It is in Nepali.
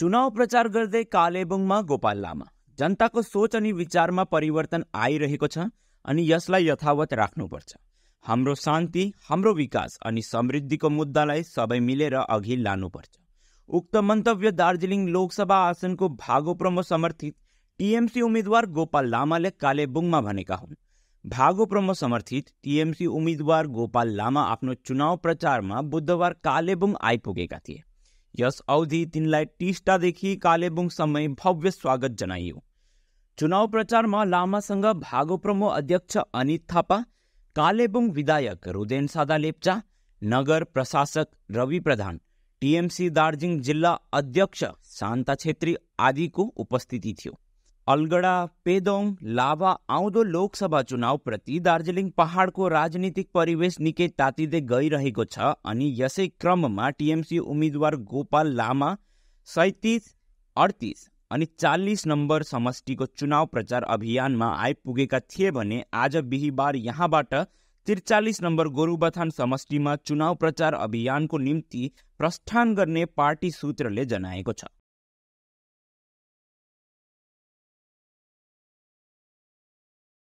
चुनाव प्रचार गर्दै कालेबुङमा गोपाल लामा जनताको सोच अनि विचारमा परिवर्तन आइरहेको छ अनि यसलाई यथावत राख्नुपर्छ हाम्रो शान्ति हाम्रो विकास अनि समृद्धिको मुद्दालाई सबै मिलेर अघि लानुपर्छ उक्त मन्तव्य दार्जिलिङ लोकसभा आसनको भागो समर्थित टिएमसी उम्मेद्वार गोपाल लामाले कालेबुङमा भनेका हुन् भागोप्रमो समर्थित टिएमसी उम्मेद्वार गोपाल लामा आफ्नो चुनाव प्रचारमा बुधबार कालेबुङ आइपुगेका थिए यस अवधि तिनलाई टिस्टादेखि कालेबुङसम्मै भव्य स्वागत जनाइयो चुनाव प्रचारमा लामासँग भागो प्रमो अध्यक्ष अनित थापा कालेबुङ विधायक रुदेन सादा लेप्चा नगर प्रशासक रवि प्रधान टिएमसी दार्जिलिङ जिल्ला अध्यक्ष शान्ता छेत्री आदिको उपस्थिति थियो अलगडा पेदोङ लाभा आउँदो लोकसभा प्रति दार्जिलिङ पहाडको राजनीतिक परिवेश निकै तातिँदै गइरहेको छ अनि यसै क्रममा टिएमसी उम्मेद्वार गोपाल लामा सैतिस अडतिस अनि चालिस नम्बर समष्टिको चुनाव प्रचार अभियानमा आइपुगेका थिए भने आज बिहिबार यहाँबाट त्रिचालिस नम्बर गोरुबथान समष्टिमा चुनाव प्रचार अभियानको निम्ति प्रस्थान गर्ने पार्टी सूत्रले जनाएको छ